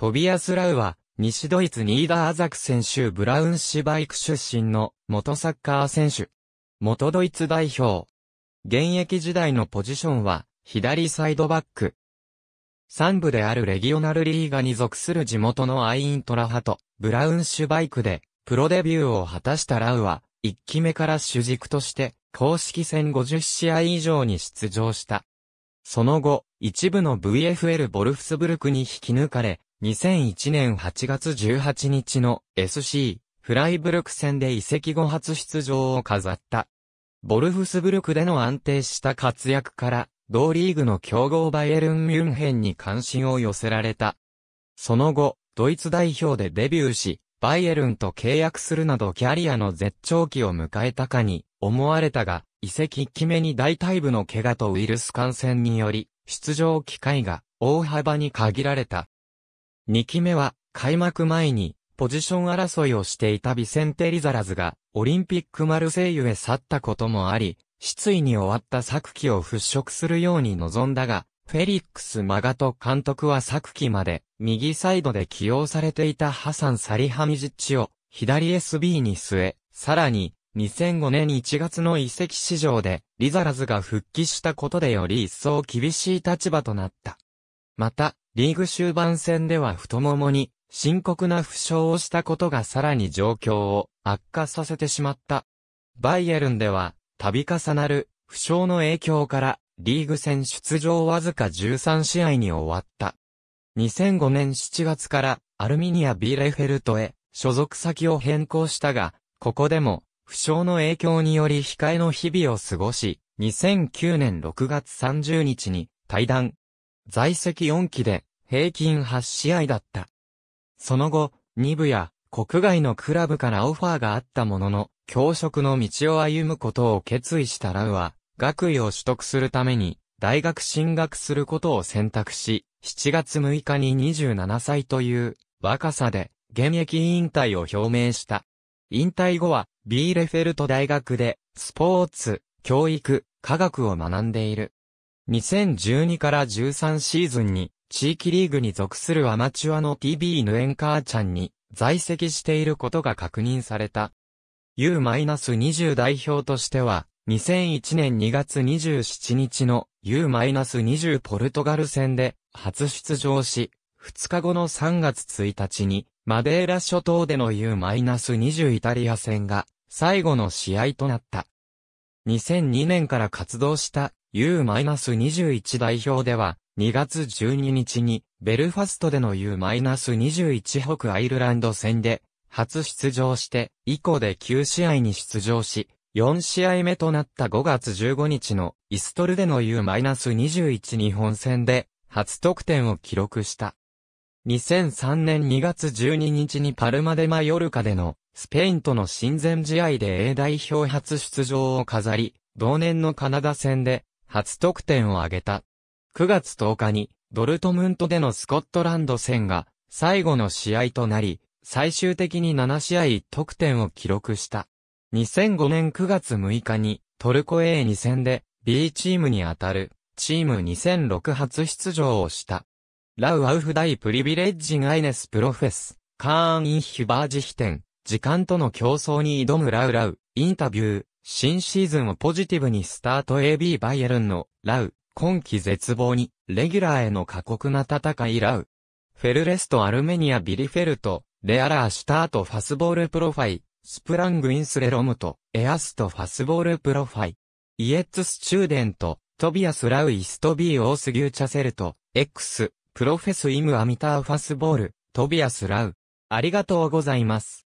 トビアス・ラウは、西ドイツニーダーアザク選手ブラウンシバイク出身の元サッカー選手。元ドイツ代表。現役時代のポジションは、左サイドバック。三部であるレギオナルリーガに属する地元のアイントラハと、ブラウンシュバイクで、プロデビューを果たしたラウは、一期目から主軸として、公式戦50試合以上に出場した。その後、一部の VFL ボルフスブルクに引き抜かれ、2001年8月18日の SC フライブルク戦で移籍後初出場を飾った。ボルフスブルクでの安定した活躍から、同リーグの強豪バイエルン・ミュンヘンに関心を寄せられた。その後、ドイツ代表でデビューし、バイエルンと契約するなどキャリアの絶頂期を迎えたかに思われたが、移籍1期目に大体部の怪我とウイルス感染により、出場機会が大幅に限られた。2期目は、開幕前に、ポジション争いをしていたビセンテ・リザラズが、オリンピックマルセイユへ去ったこともあり、失意に終わった昨季を払拭するように望んだが、フェリックス・マガト監督は昨季まで、右サイドで起用されていたハサン・サリハミジッチを、左 SB に据え、さらに、2005年1月の移籍市場で、リザラズが復帰したことでより一層厳しい立場となった。また、リーグ終盤戦では太ももに深刻な負傷をしたことがさらに状況を悪化させてしまった。バイエルンでは、度重なる負傷の影響からリーグ戦出場わずか13試合に終わった。2005年7月からアルミニア・ビーレフェルトへ所属先を変更したが、ここでも負傷の影響により控えの日々を過ごし、2009年6月30日に退団。在籍4期で平均8試合だった。その後、2部や国外のクラブからオファーがあったものの、教職の道を歩むことを決意したラウは、学位を取得するために、大学進学することを選択し、7月6日に27歳という若さで現役引退を表明した。引退後はビーレフェルト大学でスポーツ、教育、科学を学んでいる。2012から13シーズンに、地域リーグに属するアマチュアの t b ヌエンカーちゃんに在籍していることが確認された。U-20 代表としては、2001年2月27日の U-20 ポルトガル戦で初出場し、2日後の3月1日にマデーラ諸島での U-20 イタリア戦が最後の試合となった。2002年から活動した U-21 代表では、2月12日に、ベルファストでの U-21 北アイルランド戦で、初出場して、以降で9試合に出場し、4試合目となった5月15日のイストルでの U-21 日本戦で初得点を記録した。2003年2月12日にパルマデマヨルカでのスペインとの親善試合で A 代表初出場を飾り、同年のカナダ戦で初得点を挙げた。9月10日に、ドルトムントでのスコットランド戦が、最後の試合となり、最終的に7試合1得点を記録した。2005年9月6日に、トルコ A2 戦で、B チームに当たる、チーム2006初出場をした。ラウアウフダイプリビレッジアイネスプロフェス、カーン・インヒュバージヒテン、時間との競争に挑むラウラウ、インタビュー、新シーズンをポジティブにスタート AB バイエルンの、ラウ、今季絶望に、レギュラーへの過酷な戦いラウ。フェルレストアルメニアビリフェルト、レアラーシタートファスボールプロファイ、スプラングインスレロムト、エアストファスボールプロファイ。イエッツスチューデント、トビアスラウイストビーオースギューチャセルト、X、プロフェスイムアミターファスボール、トビアスラウ。ありがとうございます。